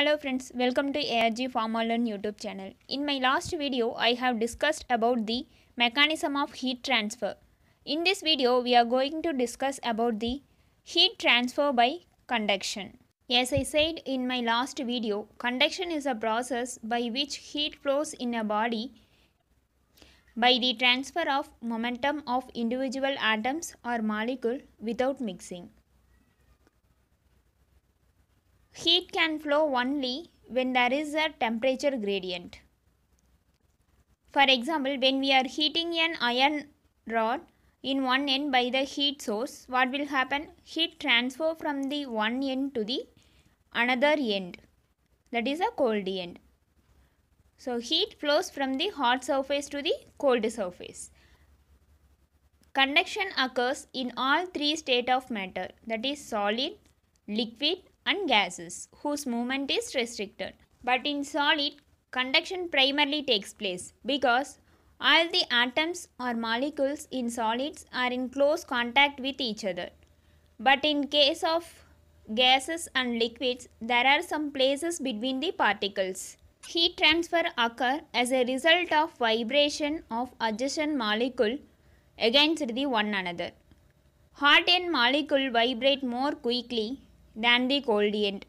Hello friends, welcome to ARG Learn YouTube channel. In my last video, I have discussed about the mechanism of heat transfer. In this video, we are going to discuss about the heat transfer by conduction. As I said in my last video, conduction is a process by which heat flows in a body by the transfer of momentum of individual atoms or molecule without mixing. Heat can flow only when there is a temperature gradient. For example, when we are heating an iron rod in one end by the heat source, what will happen? Heat transfer from the one end to the another end. That is a cold end. So heat flows from the hot surface to the cold surface. Conduction occurs in all three state of matter that is solid, liquid and gases whose movement is restricted. But in solid, conduction primarily takes place because all the atoms or molecules in solids are in close contact with each other. But in case of gases and liquids, there are some places between the particles. Heat transfer occur as a result of vibration of adjacent molecule against the one another. Hot end molecule vibrate more quickly than the cold end.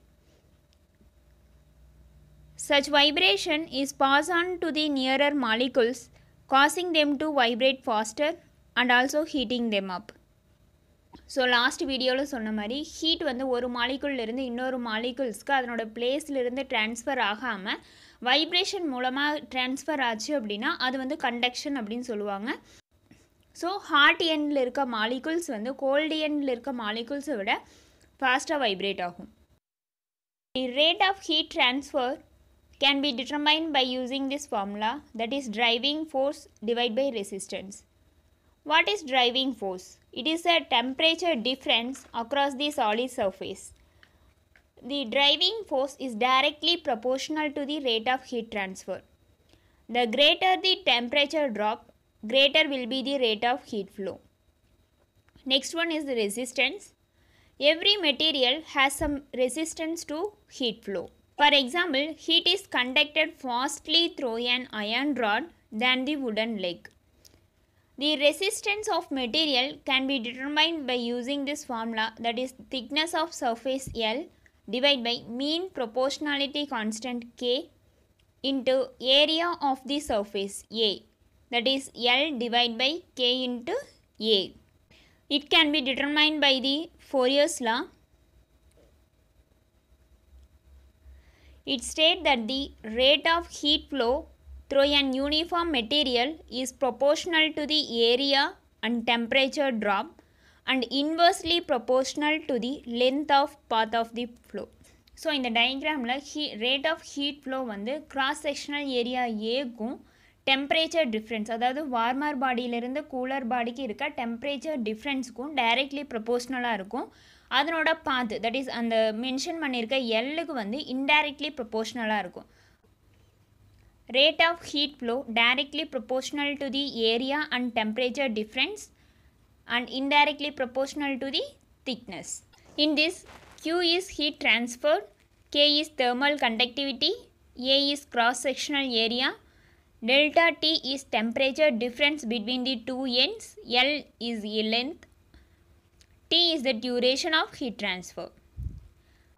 Such vibration is passed on to the nearer molecules, causing them to vibrate faster and also heating them up. So last வீடியோவில் சொன்ன மாதிரி heat வந்து ஒரு மாலிகுல்லிருந்து இன்னொரு மாலிகுல்ஸ்க்கு அதனோட பிளேஸ்லேருந்து transfer ஆகாமல் வைப்ரேஷன் மூலமாக டிரான்ஸ்ஃபர் ஆச்சு அப்படின்னா அது வந்து கண்டக்ஷன் அப்படின்னு சொல்லுவாங்க ஸோ ஹார்ட் எண்டில் இருக்க மாலிகுல்ஸ் வந்து கோல்டு எண்டில் இருக்க மாலிகுல்ஸை விட faster vibrator. ஆகும் The rate of heat transfer can be determined by using this formula that is driving force divided by resistance. What is driving force? It is a temperature difference across the solid surface. The driving force is directly proportional to the rate of heat transfer. The greater the temperature drop, greater will be the rate of heat flow. Next one is the resistance. Every material has some resistance to heat flow. For example, heat is conducted fastly through an iron rod than the wooden leg. The resistance of material can be determined by using this formula that is thickness of surface L divided by mean proportionality constant K into area of the surface A that is L divided by K into A. It can be determined by the Fourier's law. It states that the rate of heat flow through an uniform material is proportional to the area and temperature drop and inversely proportional to the length of path of the flow. So, in the diagram, la, டயக்ராமில் rate of heat flow ஃப்ளோ cross-sectional area, A go. Temperature difference அதாவது warmer பாடியிலேருந்து cooler பாடிக்கு இருக்க temperature டிஃப்ரென்ஸுக்கும் directly ப்ரொபோஷ்னலாக இருக்கும் அதனோட பாத் தட் இஸ் அந்த மென்ஷன் பண்ணியிருக்க எல்லுக்கு வந்து இன்டைரக்ட்லி ப்ரொபோஷ்னலாக இருக்கும் rate of heat flow directly proportional to the area and temperature difference and indirectly proportional to the thickness in this Q is heat transfer, K is thermal conductivity, A is cross-sectional area, Delta T is temperature difference between the two ends. L is the length. T is the duration of heat transfer.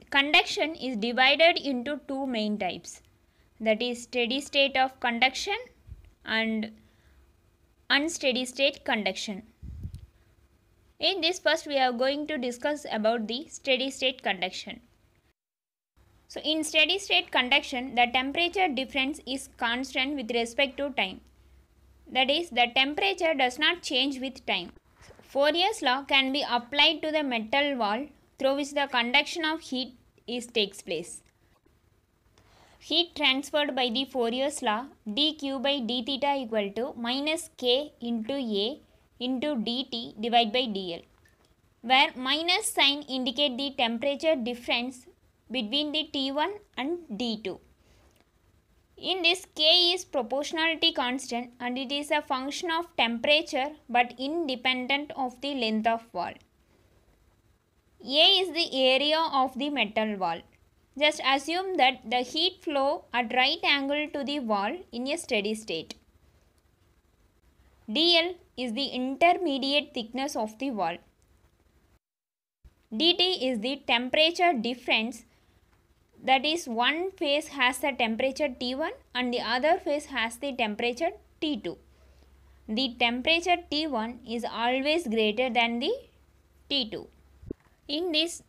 Conduction is divided into two main types. That is steady state of conduction and unsteady state conduction. In this first we are going to discuss about the steady state conduction. So in steady state conduction, the temperature difference is constant with respect to time. That is, the temperature does not change with time. Fourier's law can be applied to the metal wall through which the conduction of heat is takes place. Heat transferred by the Fourier's law dq by d theta equal to minus k into A into dt divided by dl where minus sign indicate the temperature difference between the T1 and D2. In this K is proportionality constant and it is a function of temperature but independent of the length of wall. A is the area of the metal wall. Just assume that the heat flow at right angle to the wall in a steady state. DL is the intermediate thickness of the wall. DT is the temperature difference that is one phase has the temperature T1 and the other phase has the temperature T2. The temperature T1 is always greater than the T2. In this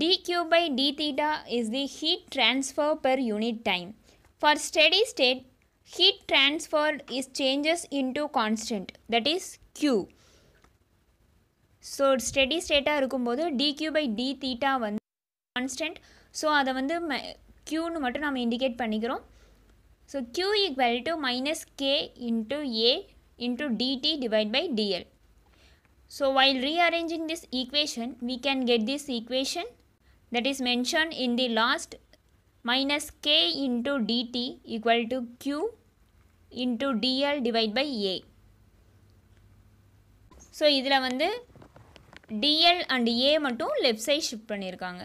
dq by d theta is the heat transfer per unit time. For steady state, heat transfer is changes into constant that is Q. steady state, ஸ்டேட்டாக இருக்கும்போது dQ by d theta one constant. So அதை வந்து ம க்யூன்னு மட்டும் நம்ம indicate பண்ணிக்கிறோம் so Q equal to minus K into A into dT divide by dL so while rearranging this equation we can get this equation that is mention in the last minus K into dT equal to Q into dL divide by A so இதில் வந்து dL and A மட்டும் left side shift பண்ணியிருக்காங்க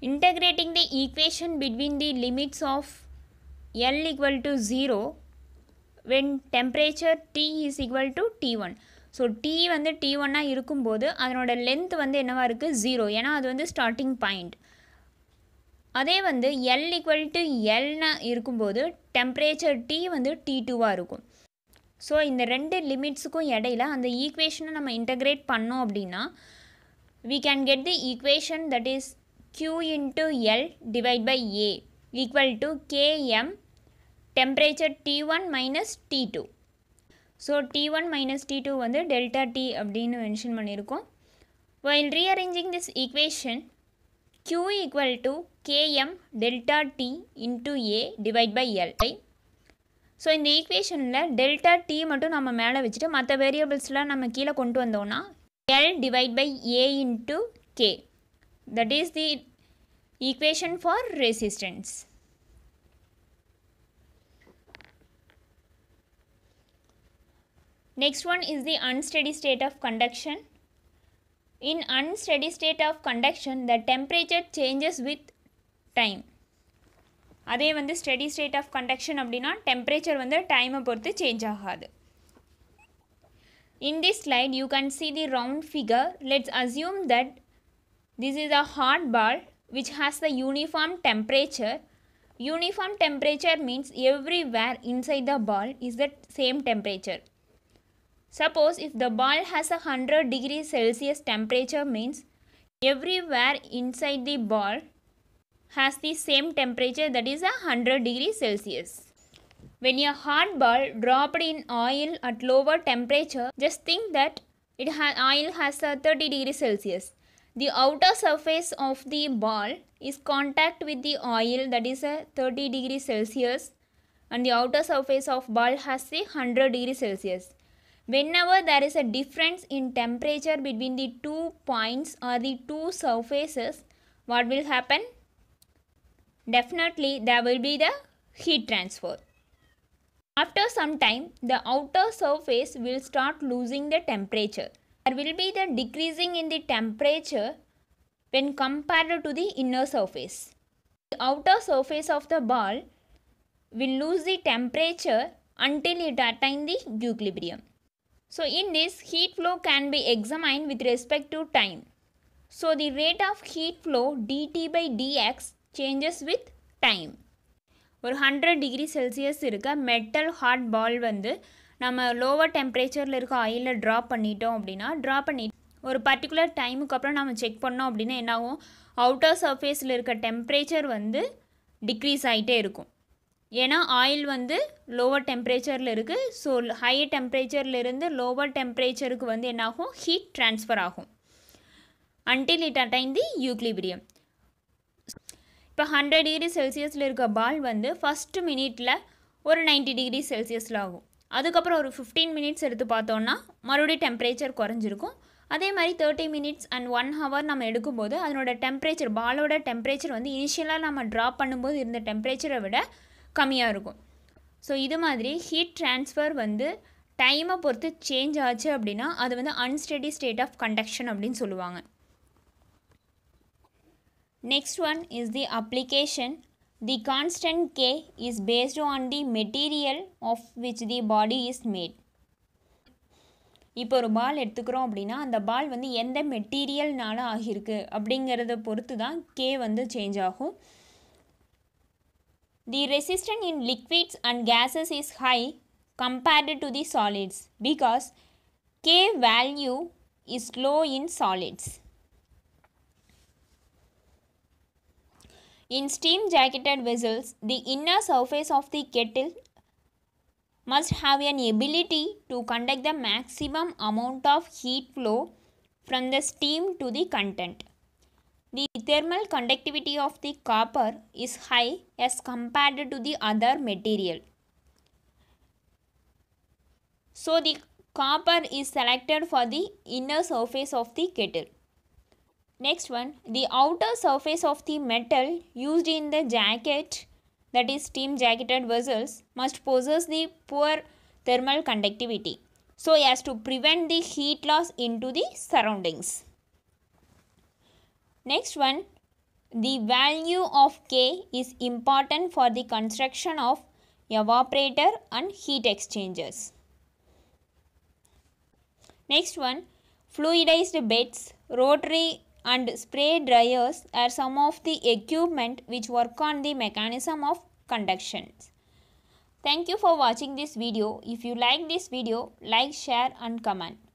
integrating the equation between the limits of L equal to 0 when temperature T is equal to T1. So, T வந்து T1 நான் இருக்கும் போது அதனோட length வந்து என்ன இருக்குது 0 என்ன அது வந்து starting point. அதே வந்து L equal to L நான் இருக்கும் போது temperature T வந்து T2 வாருக்கும். So, ஸோ இந்த ரெண்டு லிமிட்ஸுக்கும் எடையில் அந்த equation நாம் integrate பண்ணோம் அப்படின்னா we can get the equation that is Q into L divided by A equal to Km temperature T1 minus T2. So T1 minus T2 வந்து delta T அப்படின்னு mention பண்ணிருக்கும். While rearranging this equation, Q equal to Km delta T into A divided by L. So இந்த ஈக்குவேஷனில் delta D மட்டும் நம்ம மேலே வச்சுட்டு மற்ற வேரியபிள்ஸ்லாம் நம்ம கீழே கொண்டு வந்தோம்னா L divide by A into K that is the equation for resistance. Next one is the unsteady state of conduction. In unsteady state of conduction, the temperature changes with time. அதே வந்து steady state of conduction அப்படின்னா temperature வந்து time பொறுத்து change ஆகாது In this slide, you can see the round figure. Let's assume that this is a hot ball which has the uniform temperature. Uniform temperature means everywhere inside the ball is the same temperature. Suppose if the ball has a 100 degree Celsius temperature means everywhere inside the ball has the same temperature that is a 100 degree Celsius. When a hot ball dropped in oil at lower temperature, just think that it ha oil has a 30 degree Celsius the outer surface of the ball is contact with the oil that is a uh, 30 degree Celsius and the outer surface of ball has a 100 degree Celsius. Whenever there is a difference in temperature between the two points or the two surfaces, what will happen? Definitely there will be the heat transfer. After some time, the outer surface will start losing the temperature there will be the decreasing in the temperature when compared to the inner surface. The outer surface of the ball will lose the temperature until it attains the equilibrium. So in this heat flow can be examined with respect to time. So the rate of heat flow dt by dx changes with time. ஒரு hundred degree Celsius இருக்க metal hot ball வந்து நம்ம lower டெம்பரேச்சரில் இருக்க ஆயிலில் drop பண்ணிட்டோம் அப்படின்னா draw பண்ணி ஒரு பர்டிகுலர் டைமுக்கு அப்புறம் நம்ம செக் பண்ணோம் அப்படின்னா என்னாகும் அவுட்டர் சர்ஃபேஸில் இருக்க டெம்பரேச்சர் வந்து டிக்ரீஸ் ஆகிட்டே இருக்கும் ஏன்னா ஆயில் வந்து லோவர் டெம்பரேச்சரில் இருக்குது ஸோ ஹை டெம்பரேச்சர்லேருந்து லோவர் டெம்பரேச்சருக்கு வந்து என்னாகும் ஹீட் ட்ரான்ஸ்ஃபர் ஆகும் until it attain the equilibrium இப்போ ஹண்ட்ரட் டிகிரி செல்சியஸில் இருக்க பால் வந்து ஃபஸ்ட்டு மினிட்டில் ஒரு நைன்டி டிகிரி செல்சியஸில் ஆகும் அதுக்கப்புறம் ஒரு ஃபிஃப்டீன் மினிட்ஸ் எடுத்து பார்த்தோன்னா மறுபடியும் டெம்பரேச்சர் குறைஞ்சிருக்கும் அதே மாதிரி thirty minutes and one hour நம்ம எடுக்கும்போது அதனோட டெம்பரேச்சர் பாலோட டெம்பரேச்சர் வந்து இனிஷியலாக நம்ம ட்ராப் பண்ணும்போது இருந்த டெம்பரேச்சரை விட கம்மியாக இருக்கும் ஸோ இது மாதிரி ஹீட் ட்ரான்ஸ்ஃபர் வந்து டைமை பொறுத்து சேஞ்ச் ஆச்சு அப்படின்னா அது வந்து அன்ஸ்டடி ஸ்டேட் ஆஃப் கண்டக்ஷன் அப்படின்னு சொல்லுவாங்க next one is the application the constant K is based on the material of which the body is made இப்போ ஒரு பால் எடுத்துக்கிறோம் அப்படின்னா அந்த பால் வந்து எந்த மெட்டீரியல்னால ஆகியிருக்கு அப்படிங்கிறத பொறுத்து தான் கே வந்து சேஞ்ச் ஆகும் the resistant in liquids and gases is high compared to the solids because K value is low in solids In steam jacketed vessels, the inner surface of the kettle must have an ability to conduct the maximum amount of heat flow from the steam to the content. The thermal conductivity of the copper is high as compared to the other material. So the copper is selected for the inner surface of the kettle. Next one, the outer surface of the metal used in the jacket, that is steam jacketed vessels, must possess the poor thermal conductivity so as to prevent the heat loss into the surroundings. Next one, the value of K is important for the construction of evaporator and heat exchangers. Next one, fluidized beds, rotary and spray dryers are some of the equipment which work on the mechanism of conduction. Thank you for watching this video. If you like this video, like, share and comment.